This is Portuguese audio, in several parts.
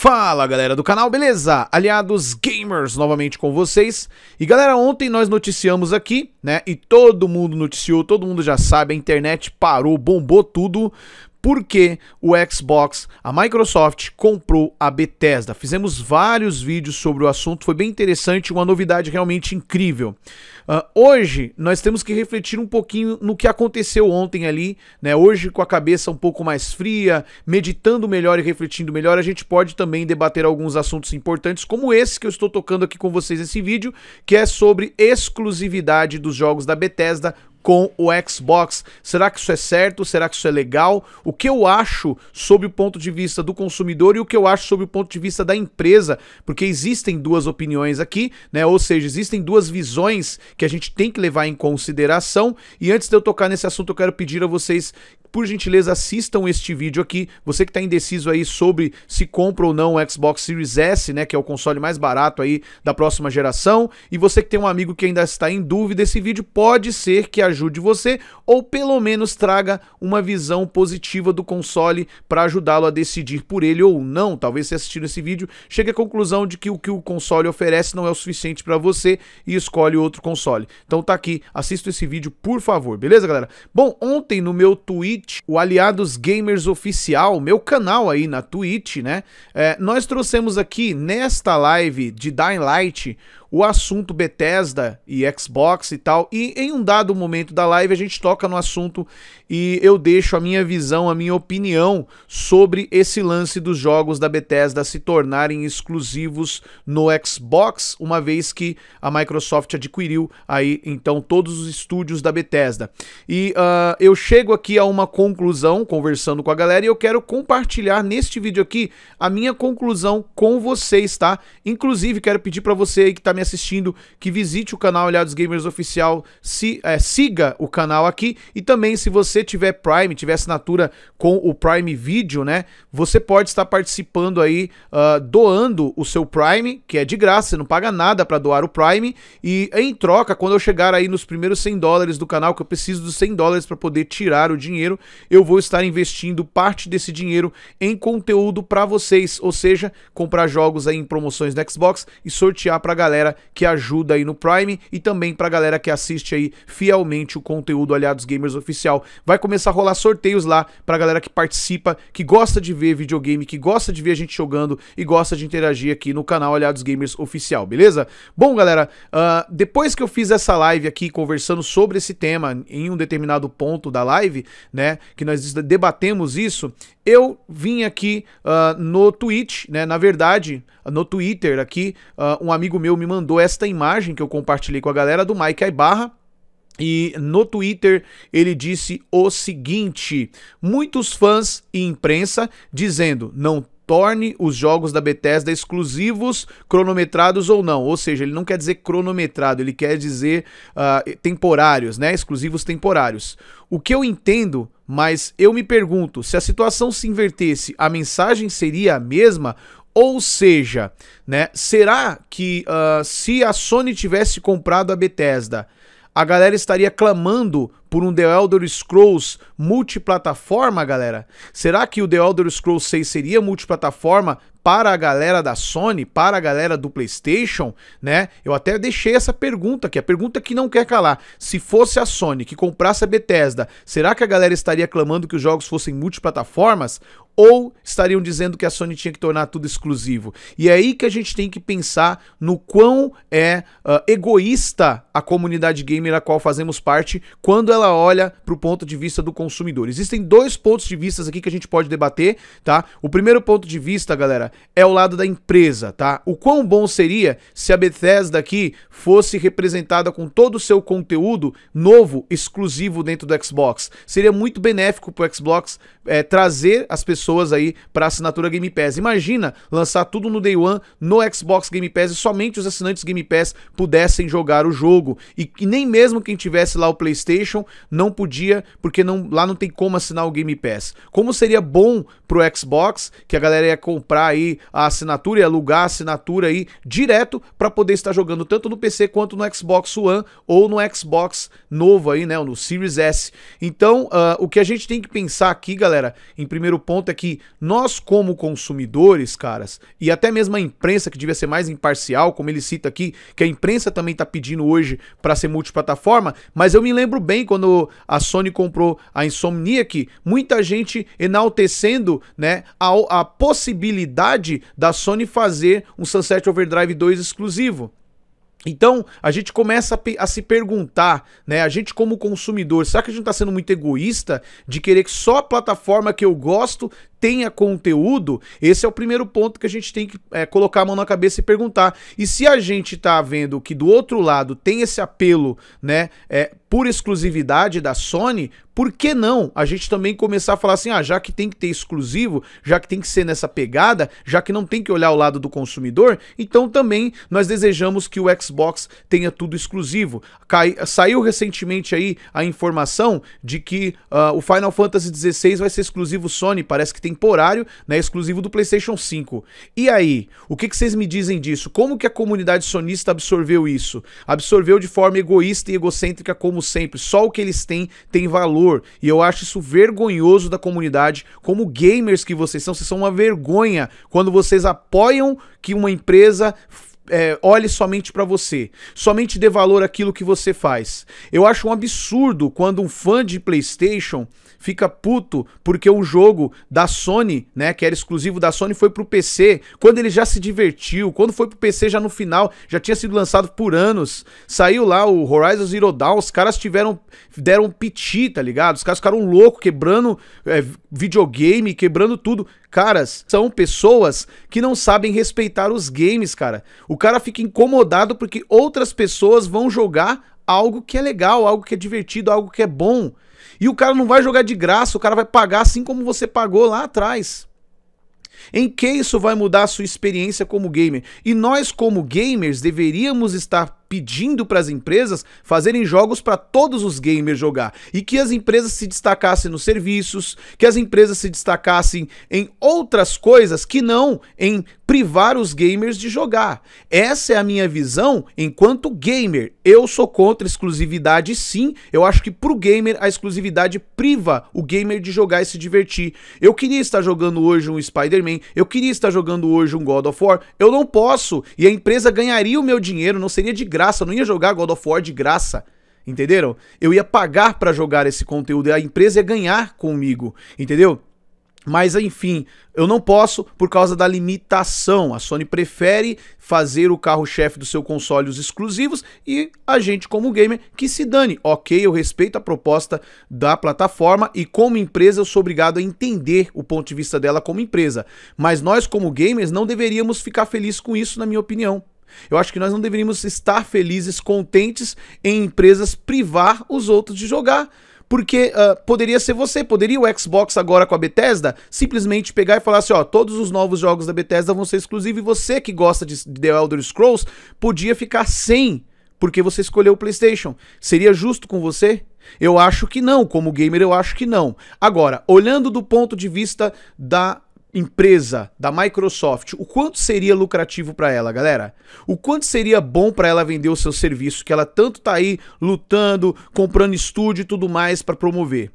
Fala galera do canal, beleza? Aliados Gamers novamente com vocês. E galera, ontem nós noticiamos aqui, né? E todo mundo noticiou, todo mundo já sabe, a internet parou, bombou tudo porque o Xbox, a Microsoft comprou a Bethesda. Fizemos vários vídeos sobre o assunto, foi bem interessante, uma novidade realmente incrível. Uh, hoje nós temos que refletir um pouquinho no que aconteceu ontem ali, né? Hoje com a cabeça um pouco mais fria, meditando melhor e refletindo melhor, a gente pode também debater alguns assuntos importantes, como esse que eu estou tocando aqui com vocês nesse vídeo, que é sobre exclusividade dos jogos da Bethesda com o Xbox. Será que isso é certo? Será que isso é legal? O que eu acho sob o ponto de vista do consumidor e o que eu acho sob o ponto de vista da empresa? Porque existem duas opiniões aqui, né? Ou seja, existem duas visões que a gente tem que levar em consideração. E antes de eu tocar nesse assunto, eu quero pedir a vocês por gentileza assistam este vídeo aqui. Você que está indeciso aí sobre se compra ou não o Xbox Series S, né, que é o console mais barato aí da próxima geração, e você que tem um amigo que ainda está em dúvida, esse vídeo pode ser que ajude você ou pelo menos traga uma visão positiva do console para ajudá-lo a decidir por ele ou não. Talvez se assistindo esse vídeo chegue à conclusão de que o que o console oferece não é o suficiente para você e escolhe outro console. Então tá aqui, assista esse vídeo por favor, beleza, galera? Bom, ontem no meu Twitter Twitch, o Aliados Gamers Oficial, meu canal aí na Twitch, né? É, nós trouxemos aqui nesta live de Dying Light o assunto Bethesda e Xbox e tal. E em um dado momento da live a gente toca no assunto e eu deixo a minha visão, a minha opinião sobre esse lance dos jogos da Bethesda se tornarem exclusivos no Xbox, uma vez que a Microsoft adquiriu aí então todos os estúdios da Bethesda. E uh, eu chego aqui a uma conclusão conversando com a galera e eu quero compartilhar neste vídeo aqui a minha conclusão com vocês, tá? Inclusive quero pedir para você aí que tá me assistindo, que visite o canal Aliados Gamers Oficial, se, é, siga o canal aqui e também se você tiver Prime, tiver assinatura com o Prime Video, né? Você pode estar participando aí, uh, doando o seu Prime, que é de graça, você não paga nada para doar o Prime e em troca, quando eu chegar aí nos primeiros 100 dólares do canal, que eu preciso dos 100 dólares para poder tirar o dinheiro, eu vou estar investindo parte desse dinheiro em conteúdo para vocês, ou seja, comprar jogos aí em promoções da Xbox e sortear para a galera galera que ajuda aí no Prime e também pra galera que assiste aí fielmente o conteúdo Aliados Gamers oficial. Vai começar a rolar sorteios lá pra galera que participa, que gosta de ver videogame, que gosta de ver a gente jogando e gosta de interagir aqui no canal Aliados Gamers oficial, beleza? Bom, galera, uh, depois que eu fiz essa live aqui conversando sobre esse tema em um determinado ponto da live, né, que nós debatemos isso, eu vim aqui uh, no Twitch, né, na verdade, no Twitter aqui, uh, um amigo meu me mandou mandou esta imagem que eu compartilhei com a galera do Mike Aibarra, e no Twitter ele disse o seguinte: muitos fãs e imprensa dizendo não torne os jogos da Bethesda exclusivos, cronometrados ou não. Ou seja, ele não quer dizer cronometrado, ele quer dizer uh, temporários, né? Exclusivos temporários. O que eu entendo, mas eu me pergunto, se a situação se invertesse, a mensagem seria a mesma? Ou seja, né, será que uh, se a Sony tivesse comprado a Bethesda, a galera estaria clamando por um The Elder Scrolls multiplataforma, galera? Será que o The Elder Scrolls 6 seria multiplataforma para a galera da Sony, para a galera do PlayStation, né? Eu até deixei essa pergunta aqui, a pergunta que não quer calar. Se fosse a Sony que comprasse a Bethesda, será que a galera estaria clamando que os jogos fossem multiplataformas? ou estariam dizendo que a Sony tinha que tornar tudo exclusivo. E é aí que a gente tem que pensar no quão é uh, egoísta a comunidade gamer a qual fazemos parte quando ela olha para o ponto de vista do consumidor. Existem dois pontos de vista aqui que a gente pode debater, tá? O primeiro ponto de vista, galera, é o lado da empresa, tá? O quão bom seria se a Bethesda aqui fosse representada com todo o seu conteúdo novo, exclusivo dentro do Xbox. Seria muito benéfico para o Xbox é, trazer as pessoas pessoas aí para assinatura Game Pass. Imagina lançar tudo no Day One no Xbox Game Pass e somente os assinantes Game Pass pudessem jogar o jogo. E nem mesmo quem tivesse lá o PlayStation não podia, porque não, lá não tem como assinar o Game Pass. Como seria bom pro Xbox que a galera ia comprar aí a assinatura e alugar a assinatura aí direto para poder estar jogando tanto no PC quanto no Xbox One ou no Xbox novo aí, né, no Series S. Então, uh, o que a gente tem que pensar aqui, galera, em primeiro ponto é que nós, como consumidores, caras, e até mesmo a imprensa, que devia ser mais imparcial, como ele cita aqui, que a imprensa também está pedindo hoje para ser multiplataforma, mas eu me lembro bem quando a Sony comprou a Insomniac, muita gente enaltecendo né, a, a possibilidade da Sony fazer um Sunset Overdrive 2 exclusivo. Então, a gente começa a, a, se perguntar, né? A gente como consumidor, será que a gente está tá sendo muito egoísta de querer que só a plataforma que eu gosto tenha conteúdo? Esse é o primeiro ponto que a gente tem que é, colocar a mão na cabeça e perguntar. E se a gente tá vendo que do outro lado tem esse apelo, né? É, por exclusividade da Sony, por que não a gente também começar a falar assim, ah, já que tem que ter exclusivo, já que tem que ser nessa pegada, já que não tem que olhar o lado do consumidor, então também nós desejamos que o Xbox Xbox tenha tudo exclusivo. Cai, saiu recentemente aí a informação de que uh, o Final Fantasy XVI vai ser exclusivo Sony, parece que temporário, né, exclusivo do PlayStation 5. E aí, o que, que vocês me dizem disso? Como que a comunidade sonista absorveu isso? Absorveu de forma egoísta e egocêntrica como sempre. Só o que eles têm tem valor. E eu acho isso vergonhoso da comunidade. Como gamers que vocês são, vocês são uma vergonha quando vocês apoiam que uma empresa é, olhe somente para você, somente dê valor àquilo que você faz. Eu acho um absurdo quando um fã de PlayStation fica puto porque um jogo da Sony, né, que era exclusivo da Sony, foi pro PC, quando ele já se divertiu, quando foi pro PC já no final, já tinha sido lançado por anos. Saiu lá o Horizon Zero Dawn, os caras tiveram deram um piti, tá ligado? Os caras ficaram loucos quebrando é, videogame, quebrando tudo caras são pessoas que não sabem respeitar os games, cara. O cara fica incomodado porque outras pessoas vão jogar algo que é legal, algo que é divertido, algo que é bom. E o cara não vai jogar de graça, o cara vai pagar assim como você pagou lá atrás. Em que isso vai mudar a sua experiência como gamer? E nós, como gamers, deveríamos estar pedindo para as empresas fazerem jogos para todos os gamers jogar e que as empresas se destacassem nos serviços, que as empresas se destacassem em outras coisas que não em privar os gamers de jogar. Essa é a minha visão enquanto gamer. Eu sou contra exclusividade, sim. Eu acho que pro gamer a exclusividade priva o gamer de jogar e se divertir. Eu queria estar jogando hoje um Spider-Man, eu queria estar jogando hoje um God of War. Eu não posso e a empresa ganharia o meu dinheiro, não seria de graça graça, eu não ia jogar God of War de graça. Entenderam? Eu ia pagar para jogar esse conteúdo e a empresa ia ganhar comigo, entendeu? Mas enfim, eu não posso por causa da limitação. A Sony prefere fazer o carro-chefe do seu console os exclusivos e a gente, como gamer, que se dane. Ok, eu respeito a proposta da plataforma e, como empresa, eu sou obrigado a entender o ponto de vista dela como empresa. Mas nós, como gamers, não deveríamos ficar felizes com isso, na minha opinião. Eu acho que nós não deveríamos estar felizes, contentes em empresas privar os outros de jogar. Porque uh, poderia ser você, poderia o Xbox agora com a Bethesda simplesmente pegar e falar assim: ó, todos os novos jogos da Bethesda vão ser exclusivos e você que gosta de The Elder Scrolls podia ficar sem porque você escolheu o PlayStation. Seria justo com você? Eu acho que não, como gamer eu acho que não. Agora, olhando do ponto de vista da empresa da Microsoft, o quanto seria lucrativo para ela, galera? O quanto seria bom para ela vender o seu serviço que ela tanto tá aí lutando, comprando estúdio e tudo mais para promover?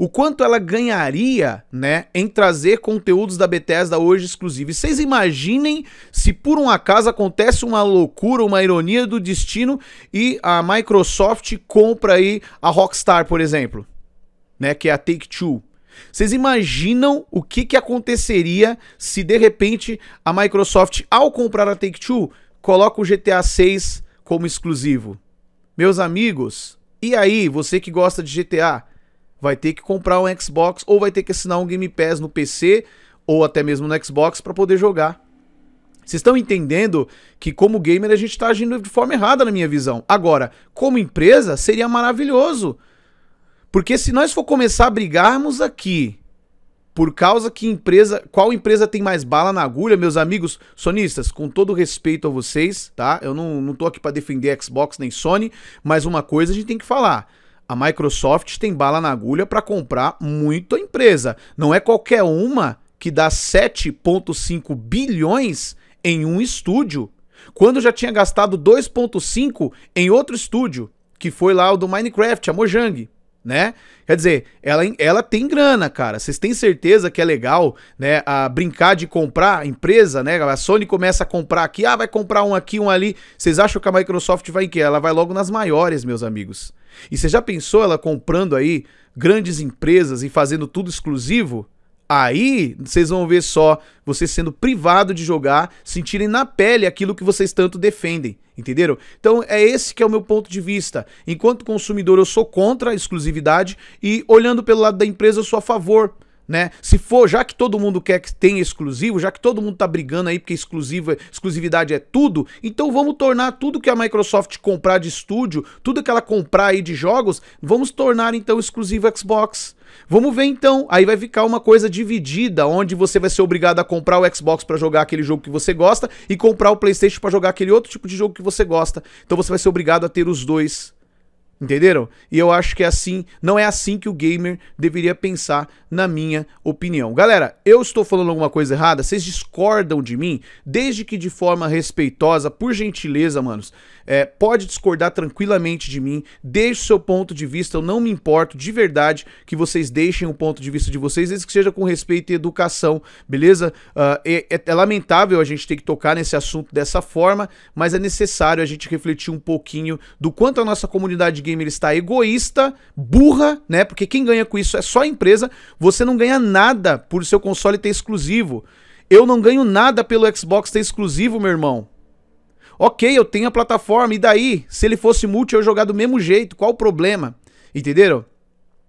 O quanto ela ganharia, né, em trazer conteúdos da Bethesda hoje exclusivos. Vocês imaginem se por um acaso acontece uma loucura, uma ironia do destino e a Microsoft compra aí a Rockstar, por exemplo, né, que é a Take-Two. Vocês imaginam o que, que aconteceria se de repente a Microsoft, ao comprar a Take-Two, coloca o GTA 6 como exclusivo? Meus amigos, e aí, você que gosta de GTA, vai ter que comprar um Xbox ou vai ter que assinar um Game Pass no PC ou até mesmo no Xbox para poder jogar. Vocês estão entendendo que, como gamer, a gente está agindo de forma errada, na minha visão. Agora, como empresa, seria maravilhoso. Porque se nós for começar a brigarmos aqui por causa que empresa, qual empresa tem mais bala na agulha, meus amigos sonistas, com todo respeito a vocês, tá? Eu não, não tô aqui para defender Xbox nem Sony, mas uma coisa a gente tem que falar. A Microsoft tem bala na agulha para comprar muita empresa. Não é qualquer uma que dá 7.5 bilhões em um estúdio, quando já tinha gastado 2.5 em outro estúdio, que foi lá o do Minecraft, a Mojang né? Quer dizer, ela, ela tem grana, cara. Vocês têm certeza que é legal, né? A brincar de comprar a empresa, né? A Sony começa a comprar aqui, ah, vai comprar um aqui, um ali. Vocês acham que a Microsoft vai em quê? Ela vai logo nas maiores, meus amigos. E você já pensou ela comprando aí grandes empresas e fazendo tudo exclusivo? Aí vocês vão ver só vocês sendo privado de jogar, sentirem na pele aquilo que vocês tanto defendem, entenderam? Então é esse que é o meu ponto de vista. Enquanto consumidor eu sou contra a exclusividade e olhando pelo lado da empresa eu sou a favor né? Se for, já que todo mundo quer que tenha exclusivo, já que todo mundo tá brigando aí porque exclusiva, exclusividade é tudo, então vamos tornar tudo que a Microsoft comprar de estúdio, tudo que ela comprar aí de jogos, vamos tornar então exclusivo Xbox. Vamos ver então, aí vai ficar uma coisa dividida, onde você vai ser obrigado a comprar o Xbox para jogar aquele jogo que você gosta e comprar o PlayStation para jogar aquele outro tipo de jogo que você gosta. Então você vai ser obrigado a ter os dois. Entenderam? E eu acho que é assim, não é assim que o gamer deveria pensar, na minha opinião. Galera, eu estou falando alguma coisa errada? Vocês discordam de mim? Desde que de forma respeitosa, por gentileza, manos, é, pode discordar tranquilamente de mim, deixe o seu ponto de vista, eu não me importo de verdade que vocês deixem o ponto de vista de vocês, desde que seja com respeito e educação, beleza? Uh, é, é, é lamentável a gente ter que tocar nesse assunto dessa forma, mas é necessário a gente refletir um pouquinho do quanto a nossa comunidade gamer está egoísta, burra, né? Porque quem ganha com isso é só a empresa. Você não ganha nada por seu console ter exclusivo. Eu não ganho nada pelo Xbox ter exclusivo, meu irmão. Ok, eu tenho a plataforma, e daí? Se ele fosse multi, eu jogar do mesmo jeito, qual o problema? Entenderam?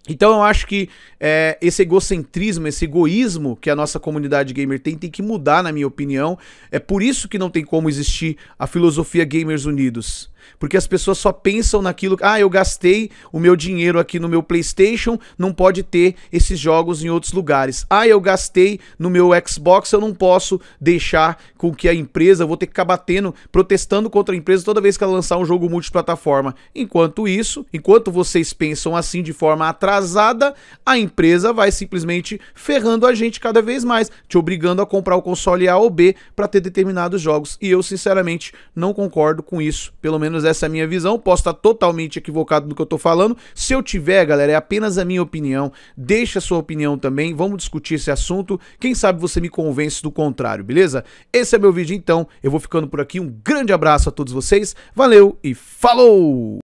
Então eu acho que é, esse egocentrismo, esse egoísmo que a nossa comunidade gamer tem, tem que mudar, na minha opinião. É por isso que não tem como existir a filosofia Gamers Unidos. Porque as pessoas só pensam naquilo, ah, eu gastei o meu dinheiro aqui no meu PlayStation, não pode ter esses jogos em outros lugares. Ah, eu gastei no meu Xbox, eu não posso deixar com que a empresa, eu vou ter que ficar batendo, protestando contra a empresa toda vez que ela lançar um jogo multiplataforma. Enquanto isso, enquanto vocês pensam assim de forma atrasada, a empresa vai simplesmente ferrando a gente cada vez mais, te obrigando a comprar o console A ou B para ter determinados jogos. E eu, sinceramente, não concordo com isso, pelo menos menos essa é a minha visão. Posso estar totalmente equivocado no que eu estou falando. Se eu tiver, galera, é apenas a minha opinião. Deixa a sua opinião também. Vamos discutir esse assunto. Quem sabe você me convence do contrário, beleza? Esse é meu vídeo então. Eu vou ficando por aqui. Um grande abraço a todos vocês. Valeu e falou!